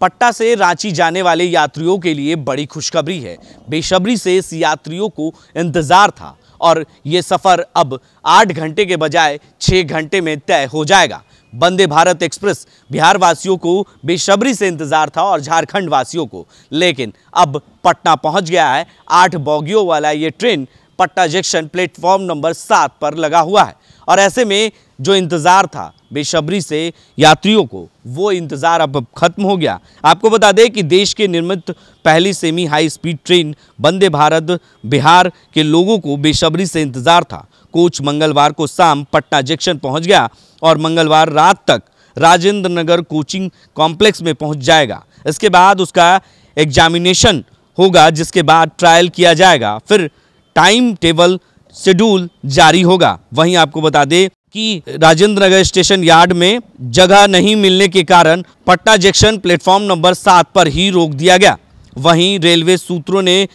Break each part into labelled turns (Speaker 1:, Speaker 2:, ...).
Speaker 1: पट्टा से रांची जाने वाले यात्रियों के लिए बड़ी खुशखबरी है बेशबरी से इस यात्रियों को इंतज़ार था और ये सफ़र अब आठ घंटे के बजाय छः घंटे में तय हो जाएगा वंदे भारत एक्सप्रेस बिहार वासियों को बेशबरी से इंतज़ार था और झारखंड वासियों को लेकिन अब पटना पहुंच गया है आठ बोगियों वाला ये train Patna junction platform number सात पर लगा हुआ है और ऐसे में जो इंतज़ार था बेशबरी से यात्रियों को वो इंतज़ार अब खत्म हो गया आपको बता दें कि देश के निर्मित पहली semi high speed train Vande Bharat Bihar के लोगों को बेशबरी से इंतज़ार था कोच मंगलवार को शाम पटना जंक्शन पहुंच गया और मंगलवार रात तक राजेंद्र नगर कोचिंग कॉम्प्लेक्स में पहुंच जाएगा इसके बाद उसका एग्जामिनेशन होगा जिसके बाद ट्रायल किया जाएगा फिर टाइम टेबल शेड्यूल जारी होगा वहीं आपको बता दें कि राजेंद्र नगर स्टेशन यार्ड में जगह नहीं मिलने के कारण पटना जंक्शन प्लेटफॉर्म नंबर सात पर ही रोक दिया गया वहीं रेलवे सूत्रों ने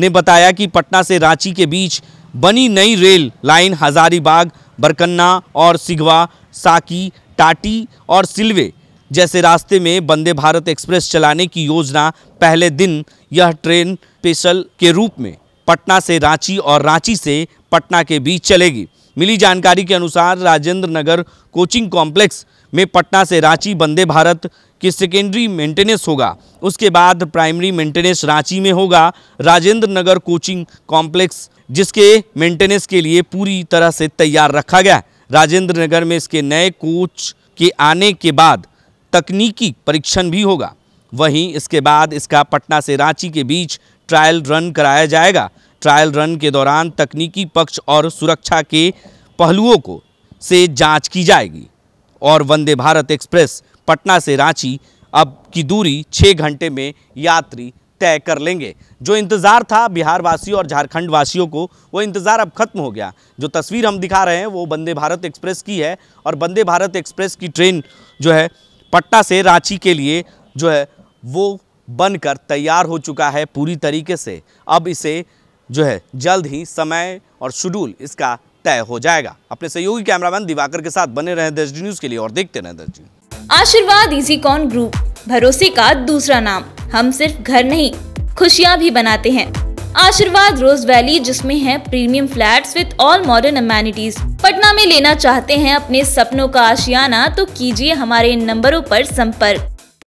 Speaker 1: ने बताया कि पटना से रांची के बीच बनी नई रेल लाइन हजारीबाग बरकन्ना और सिघवा साकी टाटी और सिलवे जैसे रास्ते में वंदे भारत एक्सप्रेस चलाने की योजना पहले दिन यह ट्रेन स्पेशल के रूप में पटना से रांची और रांची से पटना के बीच चलेगी मिली जानकारी के अनुसार राजेंद्र नगर कोचिंग कॉम्प्लेक्स में पटना से रांची वंदे भारत की सेकेंडरी मेंटेनेंस होगा उसके बाद प्राइमरी मेंटेनेंस रांची में होगा राजेंद्र नगर कोचिंग कॉम्प्लेक्स जिसके मेंटेनेंस के लिए पूरी तरह से तैयार रखा गया राजेंद्र नगर में इसके नए कोच के आने के बाद तकनीकी परीक्षण भी होगा वहीं इसके बाद इसका पटना से रांची के बीच ट्रायल रन कराया जाएगा ट्रायल रन के दौरान तकनीकी पक्ष और सुरक्षा के पहलुओं को से जांच की जाएगी और वंदे भारत एक्सप्रेस पटना से रांची अब की दूरी छः घंटे में यात्री तय कर लेंगे जो इंतज़ार था बिहार वासियों और झारखंड वासियों को वो इंतज़ार अब खत्म हो गया जो तस्वीर हम दिखा रहे हैं वो वंदे भारत एक्सप्रेस की है और वंदे भारत एक्सप्रेस की ट्रेन जो है पटना से रांची के लिए जो है वो बनकर तैयार हो चुका है पूरी तरीके से अब इसे जो है जल्द ही समय और शेड्यूल इसका तय हो जाएगा अपने सहयोगी कैमरामैन दिवाकर के साथ बने रहे दर्जी न्यूज के लिए और देखते रहे दर्जी आशीर्वाद इजी कॉन ग्रुप भरोसे का दूसरा नाम हम सिर्फ घर नहीं खुशियाँ भी बनाते हैं आशीर्वाद रोज वैली जिसमें है premium flats with all modern amenities Patna में लेना चाहते हैं अपने सपनों का आशियाना तो कीजिए हमारे इन नंबरों पर संपर्क